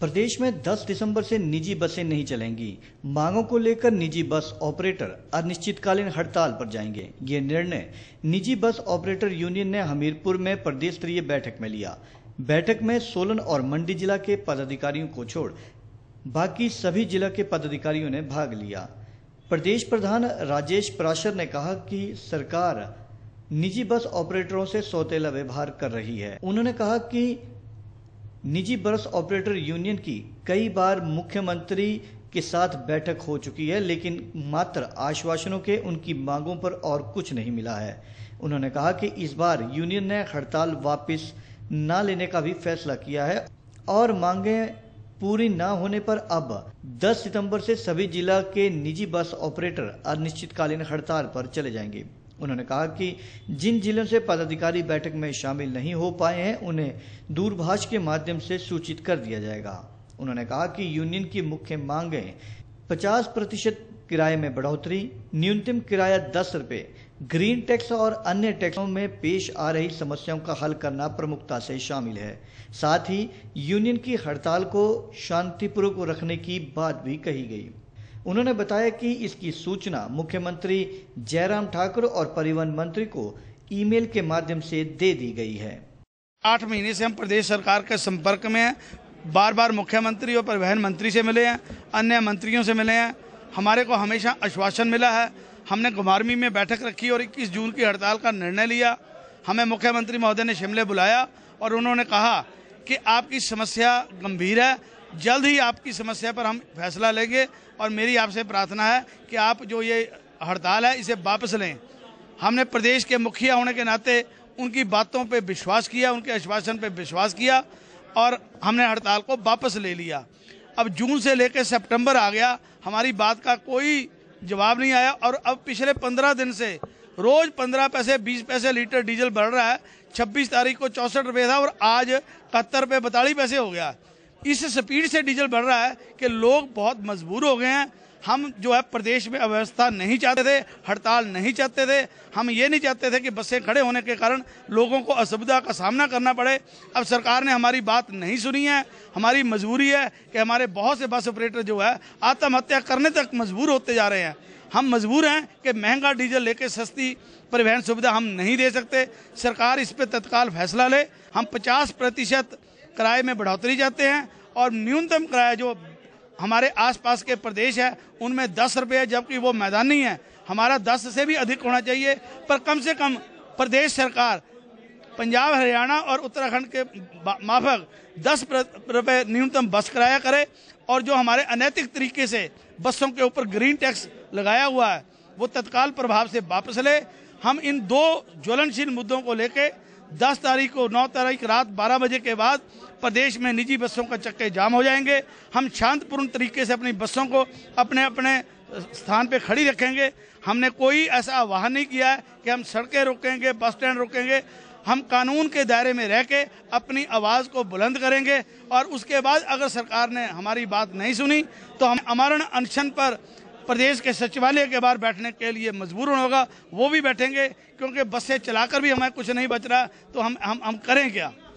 प्रदेश में 10 दिसंबर से निजी बसें नहीं चलेंगी मांगों को लेकर निजी बस ऑपरेटर अनिश्चितकालीन हड़ताल पर जाएंगे ये निर्णय निजी बस ऑपरेटर यूनियन ने हमीरपुर में प्रदेश स्तरीय बैठक में लिया बैठक में सोलन और मंडी जिला के पदाधिकारियों को छोड़ बाकी सभी जिला के पदाधिकारियों ने भाग लिया प्रदेश प्रधान राजेश पराशर ने कहा कि सरकार निजी बस ऑपरेटरों से सौतेला व्यवहार कर रही है उन्होंने कहा कि निजी बस ऑपरेटर यूनियन की कई बार मुख्यमंत्री के साथ बैठक हो चुकी है लेकिन मात्र आश्वासनों के उनकी मांगों पर और कुछ नहीं मिला है उन्होंने कहा कि इस बार यूनियन ने हड़ताल वापस न लेने का भी फैसला किया है और मांगे पूरी ना होने पर अब 10 सितंबर से सभी जिला के निजी बस ऑपरेटर अनिश्चितकालीन हड़ताल पर चले जाएंगे उन्होंने कहा कि जिन जिलों से पदाधिकारी बैठक में शामिल नहीं हो पाए हैं उन्हें दूरभाष के माध्यम से सूचित कर दिया जाएगा उन्होंने कहा कि यूनियन की मुख्य मांगे पचास प्रतिशत किराए में बढ़ोतरी न्यूनतम किराया दस रूपए ग्रीन टैक्स और अन्य टैक्सों में पेश आ रही समस्याओं का हल करना प्रमुखता से शामिल है साथ ही यूनियन की हड़ताल को शांतिपूर्वक रखने की बात भी कही गई उन्होंने बताया कि इसकी सूचना मुख्यमंत्री जयराम ठाकुर और परिवहन मंत्री को ईमेल के माध्यम से दे दी गई है आठ महीने से हम प्रदेश सरकार के संपर्क में हैं बार बार मुख्यमंत्री और परिवहन मंत्री से मिले हैं अन्य मंत्रियों से मिले हैं हमारे को हमेशा आश्वासन मिला है हमने घुमारवी में बैठक रखी और 21 जून की हड़ताल का निर्णय लिया हमें मुख्यमंत्री महोदय ने शिमले बुलाया और उन्होंने कहा कि आपकी समस्या गंभीर है जल्द ही आपकी समस्या पर हम फैसला लेंगे और मेरी आपसे प्रार्थना है कि आप जो ये हड़ताल है इसे वापस लें हमने प्रदेश के मुखिया होने के नाते उनकी बातों पे विश्वास किया उनके आश्वासन पे विश्वास किया और हमने हड़ताल को वापस ले लिया अब जून से लेकर सितंबर आ गया हमारी बात का कोई जवाब नहीं आया और अब पिछले पंद्रह दिन से रोज पंद्रह पैसे बीस पैसे लीटर डीजल बढ़ रहा है छब्बीस तारीख को चौंसठ रुपये था और आज इकहत्तर रुपये बतालीस पैसे हो गया इस स्पीड से डीजल बढ़ रहा है कि लोग बहुत मजबूर हो गए हैं हम जो है प्रदेश में अव्यवस्था नहीं चाहते थे हड़ताल नहीं चाहते थे हम ये नहीं चाहते थे कि बसें खड़े होने के कारण लोगों को असुविधा का सामना करना पड़े अब सरकार ने हमारी बात नहीं सुनी है हमारी मजबूरी है कि हमारे बहुत से बस ऑपरेटर जो है आत्महत्या करने तक मजबूर होते जा रहे हैं हम मजबूर हैं कि महंगा डीजल लेके सस्ती परिवहन सुविधा हम नहीं दे सकते सरकार इस पर तत्काल फैसला ले हम पचास प्रतिशत किराए में बढ़ोतरी जाते हैं और न्यूनतम किराया जो हमारे आसपास के प्रदेश है उनमें दस रुपये जबकि वो मैदानी है हमारा दस से भी अधिक होना चाहिए पर कम से कम प्रदेश सरकार पंजाब हरियाणा और उत्तराखंड के माफक दस रुपये न्यूनतम बस किराया करे और जो हमारे अनैतिक तरीके से बसों के ऊपर ग्रीन टैक्स लगाया हुआ है वो तत्काल प्रभाव से वापस ले हम इन दो ज्वलनशील मुद्दों को लेकर दस तारीख को नौ तारीख रात बारह बजे के बाद प्रदेश में निजी बसों का चक्के जाम हो जाएंगे हम शांतपूर्ण तरीके से अपनी बसों को अपने अपने स्थान पे खड़ी रखेंगे हमने कोई ऐसा आह्वान नहीं किया है कि हम सड़कें रोकेंगे बस स्टैंड रोकेंगे हम कानून के दायरे में रह के अपनी आवाज़ को बुलंद करेंगे और उसके बाद अगर सरकार ने हमारी बात नहीं सुनी तो हम अमरण अनशन पर प्रदेश के सचिवालय के बाहर बैठने के लिए मजबूर होगा वो भी बैठेंगे क्योंकि बसें चलाकर भी हमें कुछ नहीं बच रहा तो हम हम हम करें क्या